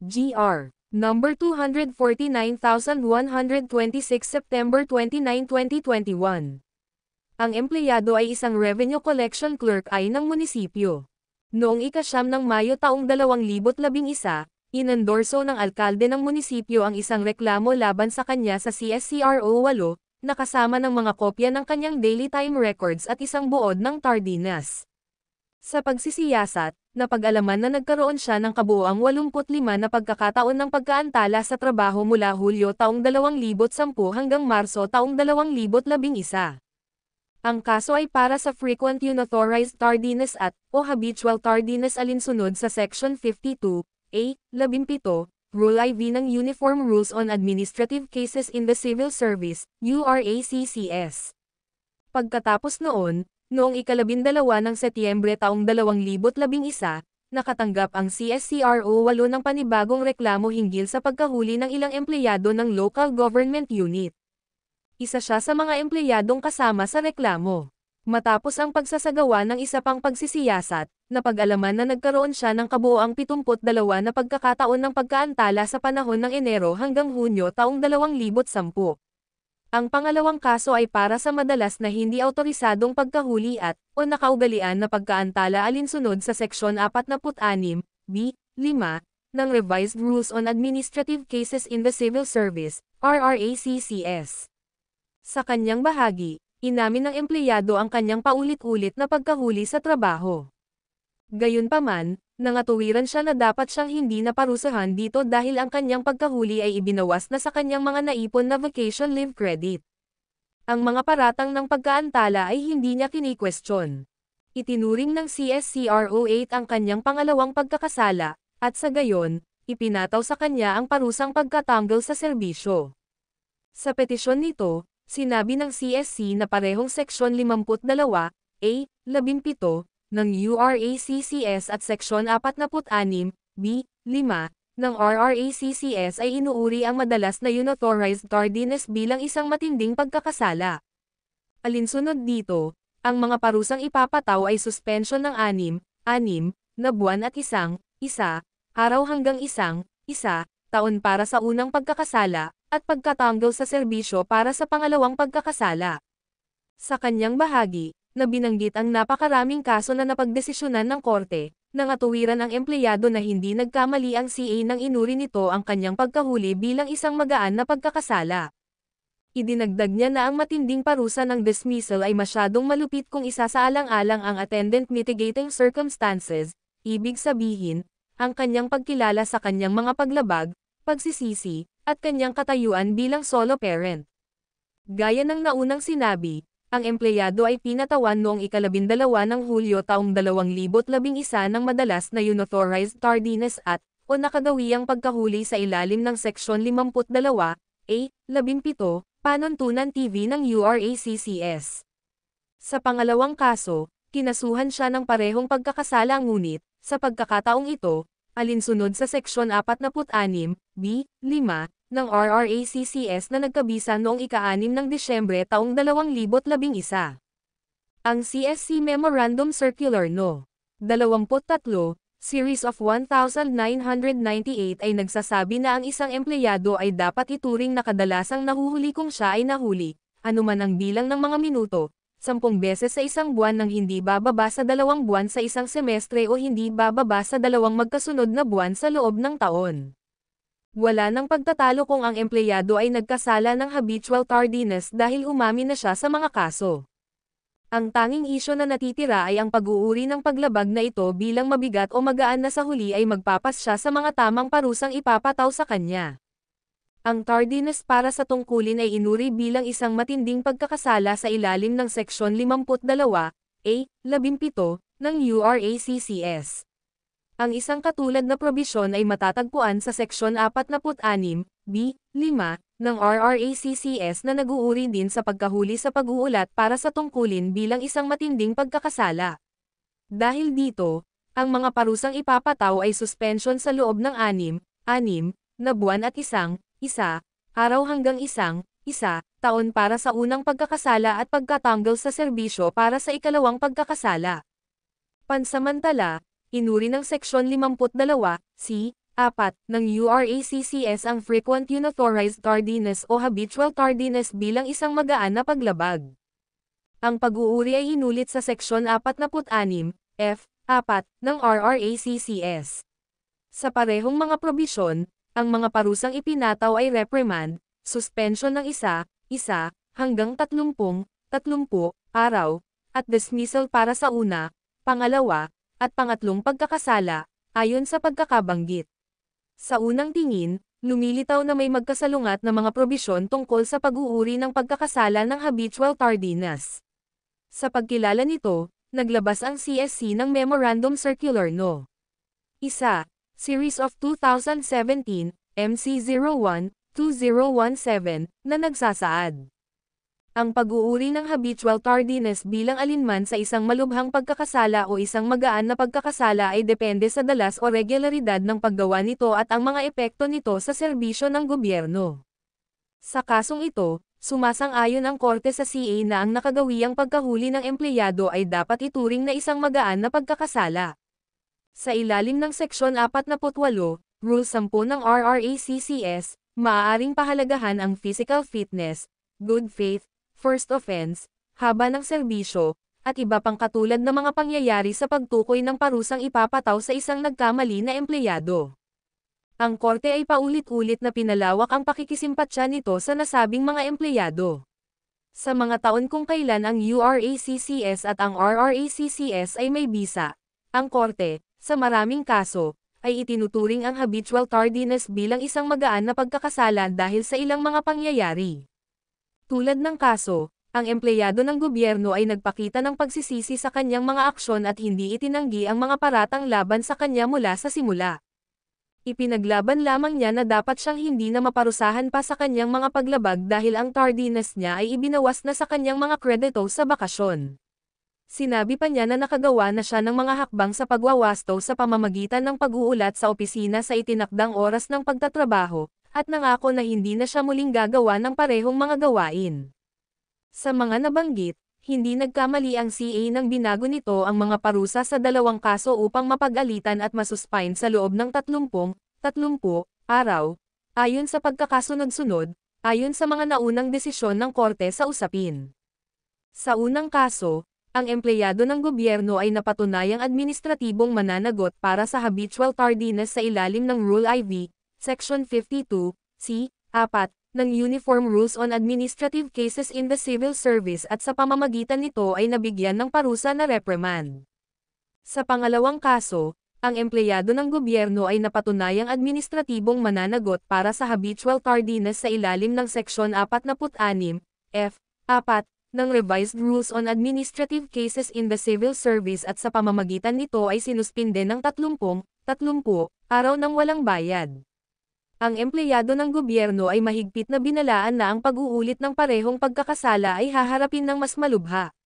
GR. Number 249,126 September 29, 2021. Ang empleyado ay isang revenue collection clerk ay ng munisipyo. Noong ikasyam ng Mayo taong 2011, inendorso ng alkalde ng munisipyo ang isang reklamo laban sa kanya sa CSCRO 8, nakasama ng mga kopya ng kanyang daily time records at isang buod ng tardiness. Sa pagsisiyasat, napag-alaman na nagkaroon siya ng kabuoang 85 na pagkakataon ng pagkaantala sa trabaho mula Hulyo taong 2010 hanggang Marso taong 2011. Ang kaso ay para sa frequent unauthorized tardiness at o habitual tardiness alinsunod sa Section 52, A, 17, Rule IV ng Uniform Rules on Administrative Cases in the Civil Service, URACCS. Pagkatapos noon, Noong ikalabindalawa ng Setyembre taong 2011, nakatanggap ang CSCRO 8 ng panibagong reklamo hinggil sa pagkahuli ng ilang empleyado ng local government unit. Isa siya sa mga empleyadong kasama sa reklamo. Matapos ang pagsasagawa ng isa pang pagsisiyasat, napag-alaman na nagkaroon siya ng kabuoang 72 na pagkakataon ng pagkaantala sa panahon ng Enero hanggang Hunyo taong 2010. Ang pangalawang kaso ay para sa madalas na hindi autorisadong pagkahuli at o nakaugalian na pagkaantala alinsunod sa Seksyon 46, B, 5, ng Revised Rules on Administrative Cases in the Civil Service, RRACCS. Sa kanyang bahagi, inamin ng empleyado ang kanyang paulit-ulit na pagkahuli sa trabaho. Gayunpaman, nangatuwiran siya na dapat siyang hindi naparusahan dito dahil ang kanyang pagkahuli ay ibinawas na sa kanyang mga naipon na vacation leave credit. Ang mga paratang ng pagkaantala ay hindi niya kini-question. Itinuring ng CSCRO8 ang kanyang pangalawang pagkakasala, at sa gayon, ipinataw sa kanya ang parusang pagkatanggal sa serbisyo. Sa petisyon nito, sinabi ng CSC na parehong Seksyon 52, A, 17, ng URACCS at Seksyon 46, B, 5, ng RRACCS ay inuuri ang madalas na unauthorized tardiness bilang isang matinding pagkakasala. Alinsunod dito, ang mga parusang ipapataw ay suspension ng anim, anim, na buwan at isang, isa, araw hanggang isang, isa, taon para sa unang pagkakasala, at pagkatanggal sa serbisyo para sa pangalawang pagkakasala. Sa kanyang bahagi, na binanggit ang napakaraming kaso na napagdesisyonan ng korte, nang atuwiran ang empleyado na hindi nagkamali ang CA nang inuri nito ang kanyang pagkahuli bilang isang magaan na pagkakasala. Idinagdag niya na ang matinding parusa ng dismissal ay masyadong malupit kung isasaalang-alang ang attendant mitigating circumstances, ibig sabihin, ang kanyang pagkilala sa kanyang mga paglabag, pagsisisi, at kanyang katayuan bilang solo parent. Gaya ng naunang sinabi, ang empleyado ay pinatawan noong ikalabindalawa ng Hulyo taong 2011 ng madalas na unauthorized tardiness at o nakagawiang pagkahuli sa ilalim ng Seksyon 52, A, 17, Panuntunan TV ng URACCS. Sa pangalawang kaso, kinasuhan siya ng parehong pagkakasala ngunit, sa pagkakataong ito, alinsunod sa Seksyon 46, B, 5, ng RRACCS na nagkabisa noong ika-6 ng Disyembre taong 2011. Ang CSC Memorandum Circular No. 23, Series of 1998 ay nagsasabi na ang isang empleyado ay dapat ituring na kadalasang nahuhuli kung siya ay nahuli, anuman ang bilang ng mga minuto, sampung beses sa isang buwan nang hindi bababa sa dalawang buwan sa isang semestre o hindi bababa sa dalawang magkasunod na buwan sa loob ng taon. Wala nang pagtatalo kung ang empleyado ay nagkasala ng habitual tardiness dahil umami na siya sa mga kaso. Ang tanging isyo na natitira ay ang pag-uuri ng paglabag na ito bilang mabigat o magaan na sa huli ay magpapas siya sa mga tamang parusang ipapataw sa kanya. Ang tardiness para sa tungkulin ay inuri bilang isang matinding pagkakasala sa ilalim ng Seksyon 52, A, 17, ng URACCS. Ang isang katulad na probisyon ay matatagpuan sa Seksyon 46, B, 5, ng RRACCS na naguuri din sa pagkahuli sa pag-uulat para sa tungkulin bilang isang matinding pagkakasala. Dahil dito, ang mga parusang ipapataw ay suspension sa loob ng anim, anim, na buwan at isang, isa, araw hanggang isang, isa, taon para sa unang pagkakasala at pagkatanggal sa serbisyo para sa ikalawang pagkakasala. Pansamantala, inuri ng Seksyon 52, C, 4, ng URACCS ang frequent unauthorized tardiness o habitual tardiness bilang isang magaan na paglabag. Ang pag-uuri ay hinulit sa Seksyon 46, F, 4, ng RRACCS. Sa parehong mga probisyon, ang mga parusang ipinataw ay reprimand, suspension ng isa, isa, hanggang 30, 30 araw, at dismissal para sa una, pangalawa, at pangatlong pagkakasala, ayon sa pagkakabanggit. Sa unang tingin, lumilitaw na may magkasalungat na mga probisyon tungkol sa pag-uuri ng pagkakasala ng habitual tardiness. Sa pagkilala nito, naglabas ang CSC ng Memorandum Circular No. 1. Series of 2017, MC01, 2017, na nagsasaad. Ang pag-uuri ng habitual tardiness bilang alinman sa isang malubhang pagkakasala o isang magaan na pagkakasala ay depende sa dalas o regularidad ng paggawa nito at ang mga epekto nito sa serbisyo ng gobyerno. Sa kasong ito, sumasang-ayon ang korte sa CA na ang nakagawiang pagkahuli ng empleyado ay dapat ituring na isang magaan na pagkakasala. Sa ilalim ng Seksyon 48, Rule 10 ng RRACCS, maaaring pahalagahan ang physical fitness, good faith, first offense, haba ng serbisyo, at iba pang katulad na mga pangyayari sa pagtukoy ng parusang ipapataw sa isang nagkamali na empleyado. Ang korte ay paulit-ulit na pinalawak ang pakikisimpatsa nito sa nasabing mga empleyado. Sa mga taon kung kailan ang URACCS at ang RRACCS ay may bisa, ang korte, sa maraming kaso, ay itinuturing ang habitual tardiness bilang isang magaan na pagkakasala dahil sa ilang mga pangyayari. Tulad ng kaso, ang empleyado ng gobyerno ay nagpakita ng pagsisisi sa kanyang mga aksyon at hindi itinanggi ang mga paratang laban sa kanya mula sa simula. Ipinaglaban lamang niya na dapat siyang hindi na maparusahan pa sa kanyang mga paglabag dahil ang tardiness niya ay ibinawas na sa kanyang mga kredito sa bakasyon. Sinabi pa niya na nakagawa na siya ng mga hakbang sa pagwawasto sa pamamagitan ng pag-uulat sa opisina sa itinakdang oras ng pagtatrabaho, at nangako na hindi na siya muling gagawa ng parehong mga gawain. Sa mga nabanggit, hindi nagkamali ang CA nang binago nito ang mga parusa sa dalawang kaso upang mapag-alitan at masuspine sa loob ng 30, 30 araw, ayon sa pagkakasunod-sunod, ayon sa mga naunang desisyon ng korte sa usapin. Sa unang kaso, ang empleyado ng gobyerno ay napatunayang administratibong mananagot para sa habitual tardiness sa ilalim ng Rule IV, Section 52, C, 4, ng Uniform Rules on Administrative Cases in the Civil Service at sa pamamagitan nito ay nabigyan ng parusa na reprimand. Sa pangalawang kaso, ang empleyado ng gobyerno ay napatunayang administratibong mananagot para sa habitual tardiness sa ilalim ng Seksyon 46, F, 4, ng Revised Rules on Administrative Cases in the Civil Service at sa pamamagitan nito ay sinuspinde ng 30, 30 araw ng walang bayad. Ang empleyado ng gobyerno ay mahigpit na binalaan na ang pag-uulit ng parehong pagkakasala ay haharapin ng mas malubha.